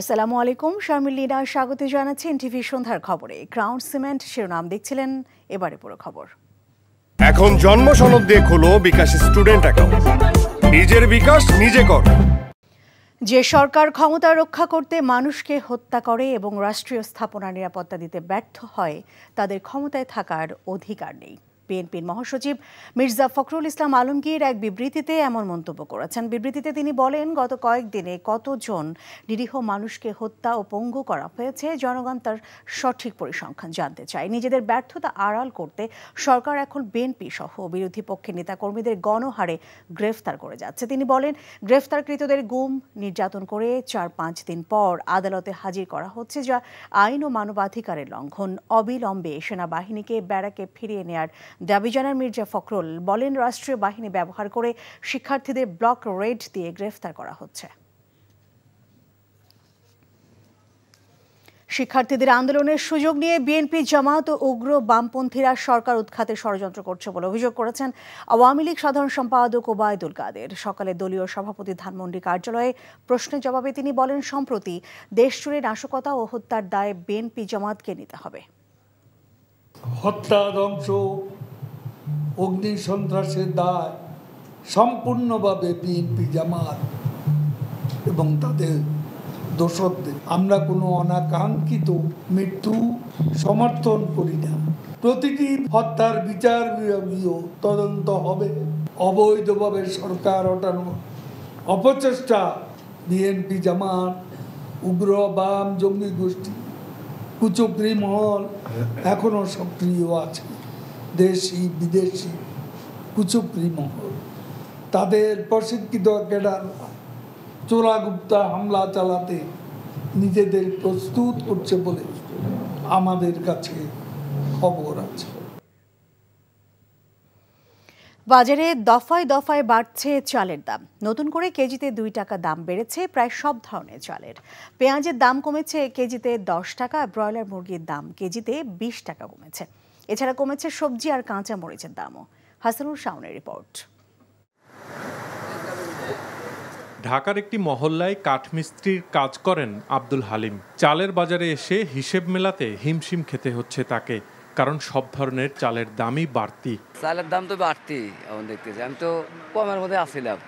আসসালামু আলাইকুম শামিল লীনা স্বাগত জানাচ্ছেন টিভি সন্ধ্যার খবরে গ্রাউন্ড সিমেন্ট শিরোনাম দেখছিলেন এবারে পুরো খবর এখন জন্ম সনদ দিয়ে খুলো বিকাশ স্টুডেন্ট অ্যাকাউন্ট নিজের বিকাশ নিজে কর যে সরকার ক্ষমতা রক্ষা করতে মানুষকে হত্যা করে এবং রাষ্ট্রীয় স্থাপনা নিরাপত্তা দিতে ব্যর্থ হয় তাদের ক্ষমতায় থাকার অধিকার নেই বিএনপির মহাসচিব মির্জা ফখরুল ইসলাম আলমগীর এক বিবৃতিতে এমন মন্তব্য করেছেন বিবৃতিতে তিনি বলেন গত কয়েকদিনে কতজন নিরীহ মানুষকে হত্যা ও পঙ্গু করা হয়েছে জনগণ তার সঠিক পরিসংখ্যান জানতে চায় নিজেদের ব্যর্থতা আড়াল করতে সরকার এখন বিএনপি সহ বিরোধী পক্ষের নেতাকর্মীদের গণহারে গ্রেফতার করে যাচ্ছে তিনি বলেন গ্রেফতারকৃতদের গুম নির্যাতন করে চার পাঁচ দিন পর আদালতে হাজির করা হচ্ছে যা আইন ও মানবাধিকারের লঙ্ঘন অবিলম্বে সেনাবাহিনীকে ব্যারাকে ফিরিয়ে নেয়ার দাবি জানান মির্জা ফখরুল বলেন রাষ্ট্রীয় বাহিনী ব্যবহার করে শিক্ষার্থীদের ব্লক রেড দিয়ে গ্রেফতার করা হচ্ছে শিক্ষার্থীদের আন্দোলনের সুযোগ নিয়ে বিএনপি জামাত ও উগ্র বামপন্থীরা সরকার উৎখাতে ষড়যন্ত্র করছে বলে অভিযোগ করেছেন আওয়ামী লীগ সাধারণ সম্পাদক ওবায়দুল কাদের সকালে দলীয় সভাপতি ধানমন্ডি কার্যালয়ে প্রশ্নের জবাবে তিনি বলেন সম্প্রতি দেশজুড়ে নাশকতা ও হত্যার দায়ে বিএনপি জামাতকে নিতে হবে হত্যা ধ্বংস অগ্নি সন্ত্রাসের দায় সম্পূর্ণভাবে বিএনপি জামাত এবং তাদের দোষদের আমরা কোনো অনাকাঙ্ক্ষিত মৃত্যু সমর্থন করি না প্রতিটি হত্যার বিচার বিভাগীয় তদন্ত হবে অবৈধভাবে সরকার ওঠানো অপচেষ্টা বিএনপি জামাত উগ্র বাম জঙ্গি গোষ্ঠী কুচক্রি মহল এখনও সক্রিয় আছে দেশি বিদেশি কুচুপ্রি মহল তাদের প্রশিক্ষিত চোরা চোরাগুপ্তা হামলা চালাতে নিজেদের প্রস্তুত করছে বলে আমাদের কাছে খবর আছে বাজারে দফায় দফায় বাড়ছে চালের দাম নতুন করে কেজিতে দুই টাকা দাম বেড়েছে প্রায় সব ধরনের চালের পেঁয়াজের দাম কমেছে কেজিতে দশ টাকা ব্রয়লার মুরগির দাম কেজিতে বিশ টাকা কমেছে এছাড়া কমেছে সবজি আর কাঁচা মরিচের দামও হাসানুর শাওনের রিপোর্ট ঢাকার একটি মহল্লায় কাঠমিস্ত্রির কাজ করেন আব্দুল হালিম চালের বাজারে এসে হিসেব মেলাতে হিমশিম খেতে হচ্ছে তাকে কারণ সব ধরনের চালের দামই বাড়তি চালের দাম তো বাড়তি এখন দেখতেছি আমি তো কমের মধ্যে আসিলাম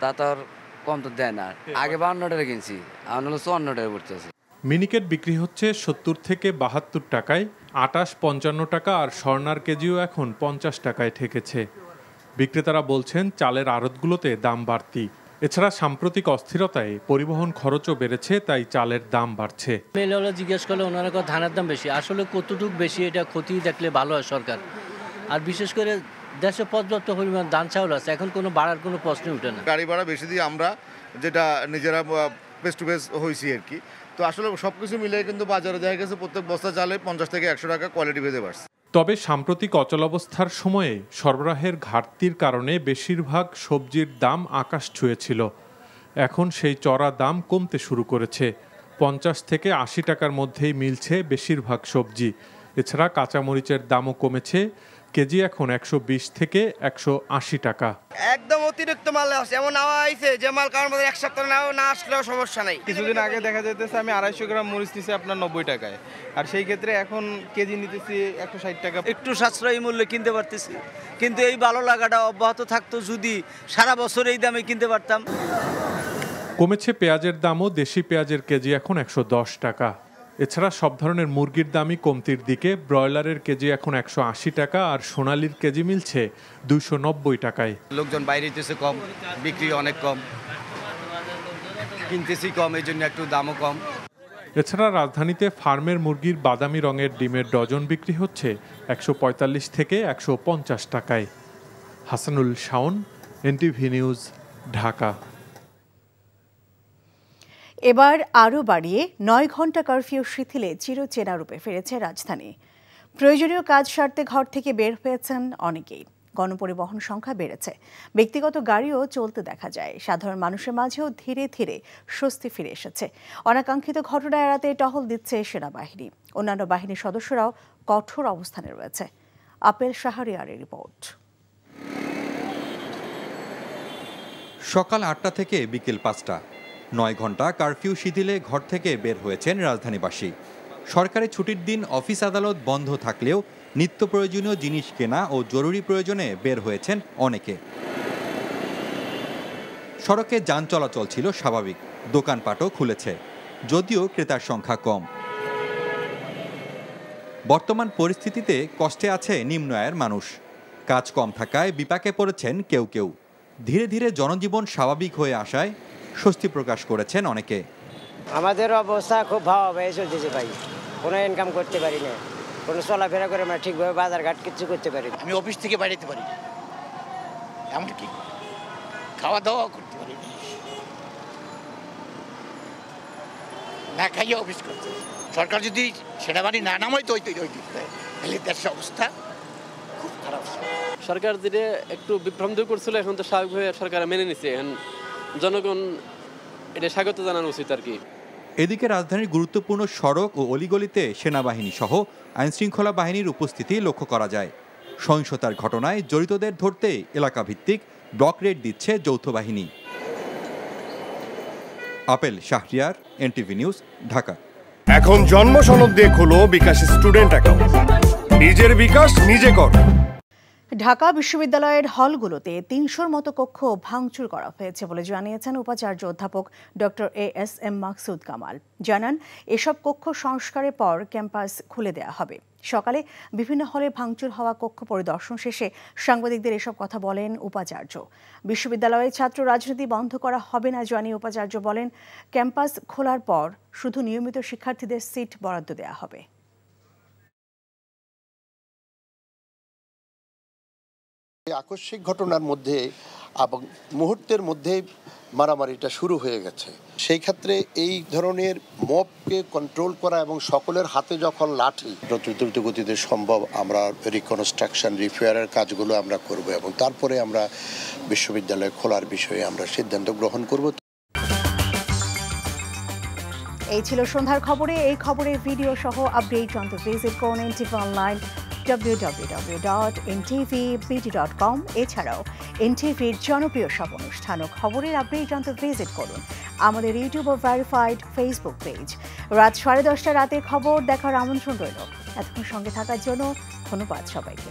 তা তো আর কম তো দেয় না আগে বান্ন টাকা কিনছি এখন হলো চুয়ান্ন টাকা পড়তেছে মিনিকেট বিক্রি হচ্ছে সত্তর থেকে বাহাত্তর টাকায় আটাশ পঞ্চান্ন টাকা আর স্বর্ণার কেজিও এখন পঞ্চাশ টাকায় ঠেকেছে বিক্রেতারা বলছেন চালের আড়তগুলোতে দাম বাড়তি এছাড়া সাম্প্রতিক অস্থিরতায় পরিবহন খরচও বেড়েছে তাই চালের দাম বাড়ছে মেলাওয়ালা জিজ্ঞেস করলে ওনারা ধানের দাম বেশি আসলে কতটুক বেশি এটা ক্ষতি দেখলে ভালো হয় সরকার আর বিশেষ করে দেশে পর্যাপ্ত পরিমাণ ধান চাউল আছে এখন কোনো বাড়ার কোনো প্রশ্নই উঠে না গাড়ি ভাড়া বেশি দিয়ে আমরা যেটা নিজেরা ফেস টু ফেস হয়েছি আর কি তো আসলে সব কিছু মিলে কিন্তু বাজারে দেখা গেছে প্রত্যেক বস্তা চালে পঞ্চাশ থেকে একশো টাকা কোয়ালিটি ভেদে পারছে তবে সাম্প্রতিক অচলাবস্থার সময়ে সরবরাহের ঘাটতির কারণে বেশিরভাগ সবজির দাম আকাশ ছুঁয়েছিল এখন সেই চড়া দাম কমতে শুরু করেছে পঞ্চাশ থেকে আশি টাকার মধ্যেই মিলছে বেশিরভাগ সবজি এছাড়া কাঁচামরিচের দামও কমেছে কেজি এখন একশো বিশ থেকে একশো আশি টাকা একদম অতিরিক্ত মাল আছে এমন আওয়া আইছে যে মাল কারণ মধ্যে এক সপ্তাহ নাও না আসলেও সমস্যা নাই কিছুদিন আগে দেখা যাইতেছে আমি আড়াইশো গ্রাম মরিচ নিছি আপনার নব্বই টাকায় আর সেই ক্ষেত্রে এখন কেজি নিতেছি একশো ষাট টাকা একটু সাশ্রয়ী মূল্যে কিনতে পারতেছি কিন্তু এই ভালো লাগাটা অব্যাহত থাকতো যদি সারা বছর এই দামে কিনতে পারতাম কমেছে পেঁয়াজের দামও দেশি পেঁয়াজের কেজি এখন একশো টাকা এছাড়া সব ধরনের মুরগির দামই কমতির দিকে ব্রয়লারের কেজি এখন একশো আশি টাকা আর সোনালির কেজি মিলছে দুইশো নব্বই টাকায় লোকজন বাইরে যেতেছে কম বিক্রি অনেক কম কিনতেছি কম এই জন্য একটু দামও কম এছাড়া রাজধানীতে ফার্মের মুরগির বাদামি রঙের ডিমের ডজন বিক্রি হচ্ছে একশো থেকে একশো টাকায় হাসানুল শাওন এনটিভি নিউজ ঢাকা এবার আরও বাড়িয়ে নয় ঘন্টা কারফিউ শিথিলে চিরচেনা রূপে ফিরেছে রাজধানী প্রয়োজনীয় কাজ সারতে ঘর থেকে বের হয়েছেন অনেকেই গণপরিবহন সংখ্যা বেড়েছে ব্যক্তিগত গাড়িও চলতে দেখা যায় সাধারণ মানুষের মাঝেও ধীরে ধীরে স্বস্তি ফিরে এসেছে অনাকাঙ্ক্ষিত ঘটনা এড়াতে টহল দিচ্ছে সেনাবাহিনী অন্যান্য বাহিনীর সদস্যরাও কঠোর অবস্থানে রয়েছে আপেল শাহরিয়ারের রিপোর্ট সকাল আটটা থেকে বিকেল পাঁচটা নয় ঘন্টা কারফিউ শিথিলে ঘর থেকে বের হয়েছেন রাজধানীবাসী সরকারি ছুটির দিন অফিস আদালত বন্ধ থাকলেও নিত্য প্রয়োজনীয় জিনিস কেনা ও জরুরি প্রয়োজনে বের হয়েছেন অনেকে সড়কে যান চলাচল ছিল স্বাভাবিক দোকানপাটও খুলেছে যদিও ক্রেতার সংখ্যা কম বর্তমান পরিস্থিতিতে কষ্টে আছে নিম্ন আয়ের মানুষ কাজ কম থাকায় বিপাকে পড়েছেন কেউ কেউ ধীরে ধীরে জনজীবন স্বাভাবিক হয়ে আসায় স্বস্তি প্রকাশ করেছেন অনেকে আমাদের অবস্থা খুব ভালো ভাই চলতেছে ভাই কোনো ইনকাম করতে পারি না কোনো চলাফেরা করে আমরা ঠিকভাবে বাজারঘাট কিছু করতে পারি আমি অফিস থেকে বাড়িতে পারি এমনকি খাওয়া দাওয়া করতে পারি না খাইয়ে অফিস করতে সরকার যদি সেটা বাড়ি না নামাই তো ওই তাহলে দেশের অবস্থা খুব খারাপ সরকার যেটা একটু বিভ্রান্ত করছিল এখন তো স্বাভাবিকভাবে সরকার মেনে নিছে এখন জনগণ এটা স্বাগত জানানো উচিত আর কি এদিকে রাজধানীর গুরুত্বপূর্ণ সড়ক ও অলিগলিতে সেনাবাহিনী সহ আইনশৃঙ্খলা বাহিনীর উপস্থিতি লক্ষ্য করা যায় সহিংসতার ঘটনায় জড়িতদের ধরতে এলাকাভিত্তিক ব্লক রেড দিচ্ছে যৌথ বাহিনী আপেল শাহরিয়ার এনটিভি নিউজ ঢাকা এখন জন্ম সনদ দিয়ে খোলো বিকাশ স্টুডেন্ট অ্যাকাউন্ট নিজের বিকাশ নিজে কর ঢাকা বিশ্ববিদ্যালয়ের হলগুলোতে তিনশোর মতো কক্ষ ভাঙচুর করা হয়েছে বলে জানিয়েছেন উপাচার্য অধ্যাপক doctor A S M Maksud Kamal জানান এসব কক্ষ সংস্কারের পর ক্যাম্পাস খুলে দেয়া হবে সকালে বিভিন্ন হলে ভাঙচুর হওয়া কক্ষ পরিদর্শন শেষে সাংবাদিকদের এসব কথা বলেন উপাচার্য বিশ্ববিদ্যালয়ে ছাত্র রাজনীতি বন্ধ করা হবে না জানিয়ে উপাচার্য বলেন ক্যাম্পাস খোলার পর শুধু নিয়মিত শিক্ষার্থীদের সিট বরাদ্দ দেওয়া হবে আকস্মিক ঘটনার মধ্যে এবং মুহূর্তের মধ্যে মারামারিটা শুরু হয়ে গেছে সেই ক্ষেত্রে এই ধরনের মপকে কন্ট্রোল করা এবং সকলের হাতে যখন লাঠি দ্রুত গতিতে সম্ভব আমরা রিকনস্ট্রাকশন রিপেয়ারের কাজগুলো আমরা করব এবং তারপরে আমরা বিশ্ববিদ্যালয় খোলার বিষয়ে আমরা সিদ্ধান্ত গ্রহণ করব এই ছিল সন্ধ্যার খবরে এই খবরের ভিডিও সহ আপডেট অন দ্য ভিজিট করুন অনলাইন www.ntvbd.com এছাড়াও এনটিভির জনপ্রিয় সব অনুষ্ঠান ও খবরের আপডেট জানতে ভিজিট করুন আমাদের ইউটিউব ও ভেরিফাইড ফেসবুক পেজ রাত সাড়ে দশটা রাতে খবর দেখার আমন্ত্রণ রইল এতক্ষণ সঙ্গে থাকার জন্য ধন্যবাদ সবাইকে